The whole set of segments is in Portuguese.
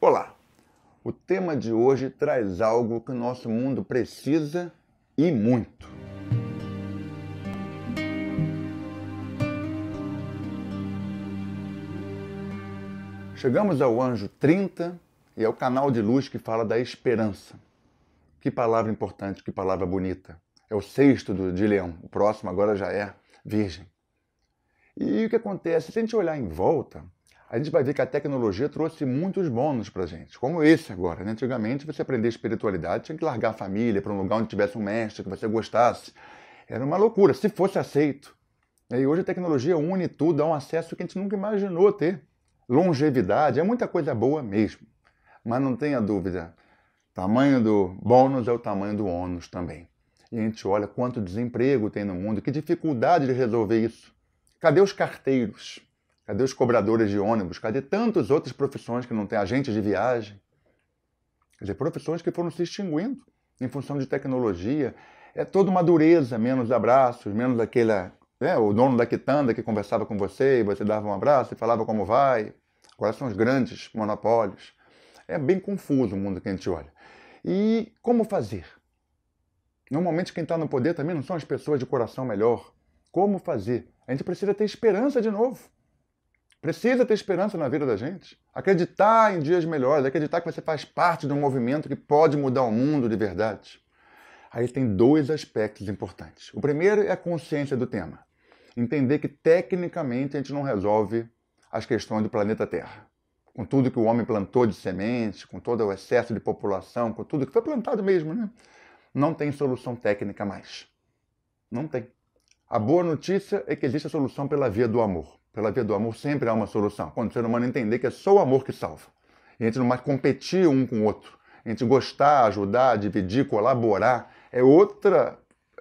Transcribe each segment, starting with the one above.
Olá! O tema de hoje traz algo que o nosso mundo precisa e muito. Chegamos ao anjo 30 e ao canal de luz que fala da esperança. Que palavra importante, que palavra bonita. É o sexto de Leão, o próximo agora já é Virgem. E o que acontece? Se a gente olhar em volta, a gente vai ver que a tecnologia trouxe muitos bônus para gente, como esse agora. Né? Antigamente, você aprender espiritualidade tinha que largar a família para um lugar onde tivesse um mestre que você gostasse. Era uma loucura, se fosse aceito. E hoje a tecnologia une tudo, dá é um acesso que a gente nunca imaginou ter. Longevidade, é muita coisa boa mesmo. Mas não tenha dúvida, tamanho do bônus é o tamanho do ônus também. E a gente olha quanto desemprego tem no mundo, que dificuldade de resolver isso. Cadê os carteiros? Cadê os cobradores de ônibus? Cadê tantas outras profissões que não tem agentes de viagem? Quer dizer, profissões que foram se extinguindo em função de tecnologia. É toda uma dureza, menos abraços, menos aquele Né, o dono da quitanda que conversava com você e você dava um abraço e falava como vai. Agora são os grandes monopólios. É bem confuso o mundo que a gente olha. E como fazer? Normalmente quem está no poder também não são as pessoas de coração melhor. Como fazer? A gente precisa ter esperança de novo precisa ter esperança na vida da gente. Acreditar em dias melhores, acreditar que você faz parte de um movimento que pode mudar o mundo de verdade. Aí tem dois aspectos importantes. O primeiro é a consciência do tema. Entender que tecnicamente a gente não resolve as questões do planeta Terra. Com tudo que o homem plantou de semente, com todo o excesso de população, com tudo que foi plantado mesmo, né? Não tem solução técnica mais. Não tem. A boa notícia é que existe a solução pela via do amor. Pela via do amor sempre há uma solução. Quando o ser humano entender que é só o amor que salva. E a gente não mais competir um com o outro. A gente gostar, ajudar, dividir, colaborar. É outra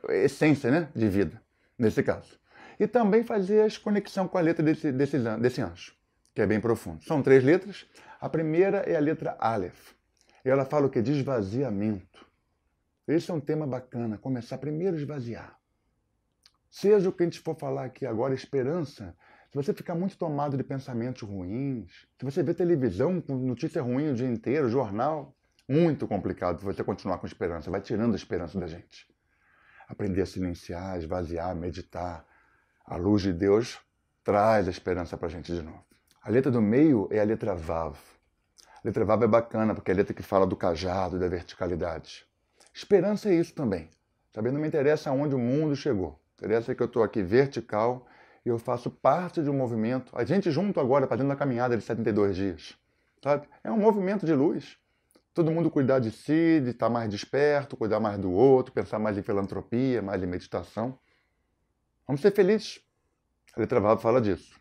essência né, de vida, nesse caso. E também fazer a conexão com a letra desse, desse, desse anjo, que é bem profundo. São três letras. A primeira é a letra Aleph. Ela fala o que? desvaziamento Esse é um tema bacana, começar primeiro a esvaziar. Seja o que a gente for falar aqui agora, esperança se você ficar muito tomado de pensamentos ruins, se você vê televisão com notícia ruim o dia inteiro, jornal, muito complicado você continuar com esperança, vai tirando a esperança da gente. Aprender a silenciar, esvaziar, meditar. A luz de Deus traz a esperança para a gente de novo. A letra do meio é a letra Vav. A letra Vav é bacana porque é a letra que fala do cajado, da verticalidade. Esperança é isso também. Sabe? Não me interessa aonde o mundo chegou. Interessa que eu estou aqui vertical eu faço parte de um movimento. A gente junto agora tá fazendo a caminhada de 72 dias, sabe? É um movimento de luz. Todo mundo cuidar de si, de estar tá mais desperto, cuidar mais do outro, pensar mais em filantropia, mais em meditação. Vamos ser felizes. A letra Vav fala disso.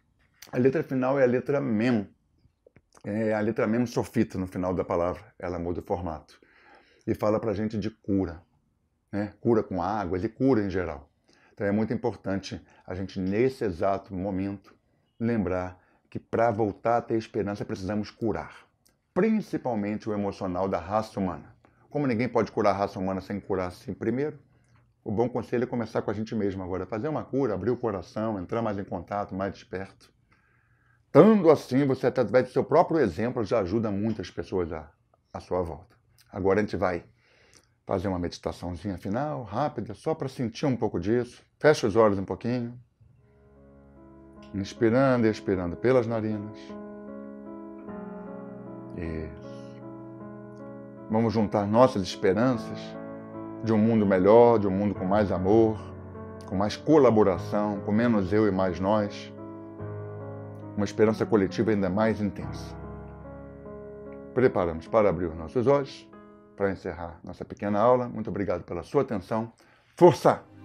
A letra final é a letra Mem. É a letra Mem sofita no final da palavra. Ela muda o formato. E fala pra gente de cura. Né? Cura com água, ele cura em geral. Então é muito importante a gente, nesse exato momento, lembrar que para voltar a ter esperança precisamos curar, principalmente o emocional da raça humana. Como ninguém pode curar a raça humana sem curar se primeiro, o bom conselho é começar com a gente mesmo agora, fazer uma cura, abrir o coração, entrar mais em contato, mais desperto. Tanto assim, você através do seu próprio exemplo já ajuda muitas pessoas à, à sua volta. Agora a gente vai fazer uma meditaçãozinha final, rápida, só para sentir um pouco disso. Fecha os olhos um pouquinho. Inspirando e expirando pelas narinas. Isso. Vamos juntar nossas esperanças de um mundo melhor, de um mundo com mais amor, com mais colaboração, com menos eu e mais nós. Uma esperança coletiva ainda mais intensa. Preparamos para abrir os nossos olhos para encerrar nossa pequena aula. Muito obrigado pela sua atenção. Força!